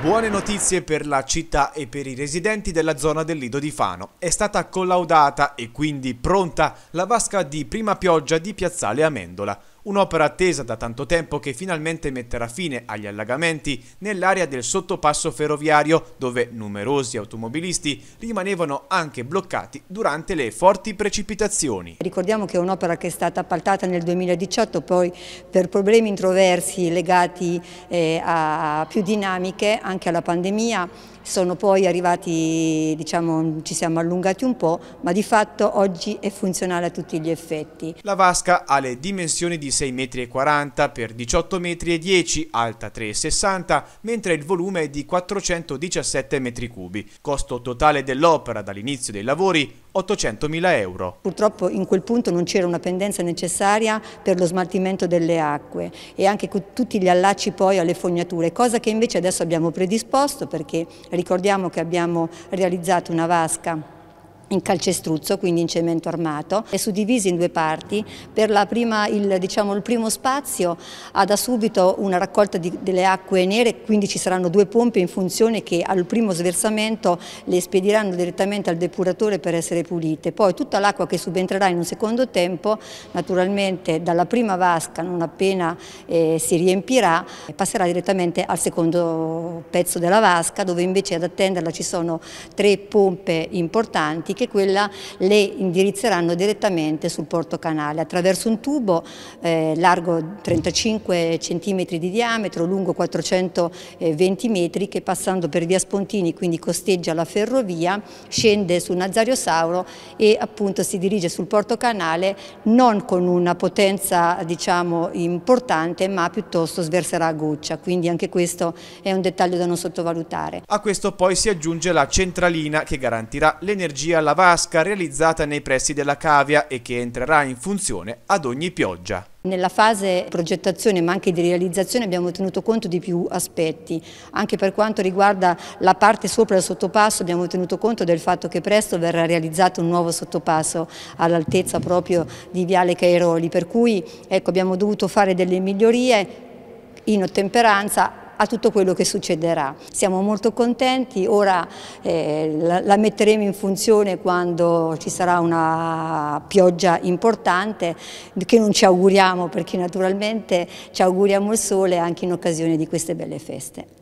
Buone notizie per la città e per i residenti della zona del Lido di Fano. È stata collaudata e quindi pronta la vasca di prima pioggia di Piazzale Amendola un'opera attesa da tanto tempo che finalmente metterà fine agli allagamenti nell'area del sottopasso ferroviario dove numerosi automobilisti rimanevano anche bloccati durante le forti precipitazioni. Ricordiamo che è un'opera che è stata appaltata nel 2018 poi per problemi introversi legati eh, a più dinamiche anche alla pandemia sono poi arrivati, diciamo, ci siamo allungati un po', ma di fatto oggi è funzionale a tutti gli effetti. La vasca ha le dimensioni di 6,40 m per 18,10 m, alta 3,60 mentre il volume è di 417 m3. Costo totale dell'opera dall'inizio dei lavori 800.000 euro. Purtroppo in quel punto non c'era una pendenza necessaria per lo smaltimento delle acque e anche tutti gli allacci poi alle fognature, cosa che invece adesso abbiamo predisposto perché ricordiamo che abbiamo realizzato una vasca in calcestruzzo, quindi in cemento armato, è suddiviso in due parti. Per prima, il, diciamo, il, primo spazio ha da subito una raccolta di, delle acque nere, quindi ci saranno due pompe in funzione che al primo sversamento le spediranno direttamente al depuratore per essere pulite. Poi tutta l'acqua che subentrerà in un secondo tempo, naturalmente dalla prima vasca, non appena eh, si riempirà, passerà direttamente al secondo pezzo della vasca, dove invece ad attenderla ci sono tre pompe importanti anche quella le indirizzeranno direttamente sul porto canale attraverso un tubo eh, largo 35 cm di diametro, lungo 420 metri che passando per via Spontini, quindi costeggia la ferrovia, scende su Nazario Sauro e appunto si dirige sul porto canale non con una potenza diciamo importante ma piuttosto sverserà a goccia, quindi anche questo è un dettaglio da non sottovalutare. A questo poi si aggiunge la centralina che garantirà l'energia alla alla vasca realizzata nei pressi della cavia e che entrerà in funzione ad ogni pioggia. Nella fase progettazione ma anche di realizzazione abbiamo tenuto conto di più aspetti, anche per quanto riguarda la parte sopra il sottopasso abbiamo tenuto conto del fatto che presto verrà realizzato un nuovo sottopasso all'altezza proprio di Viale Cairoli, per cui ecco, abbiamo dovuto fare delle migliorie in ottemperanza a tutto quello che succederà. Siamo molto contenti, ora eh, la, la metteremo in funzione quando ci sarà una pioggia importante che non ci auguriamo perché naturalmente ci auguriamo il sole anche in occasione di queste belle feste.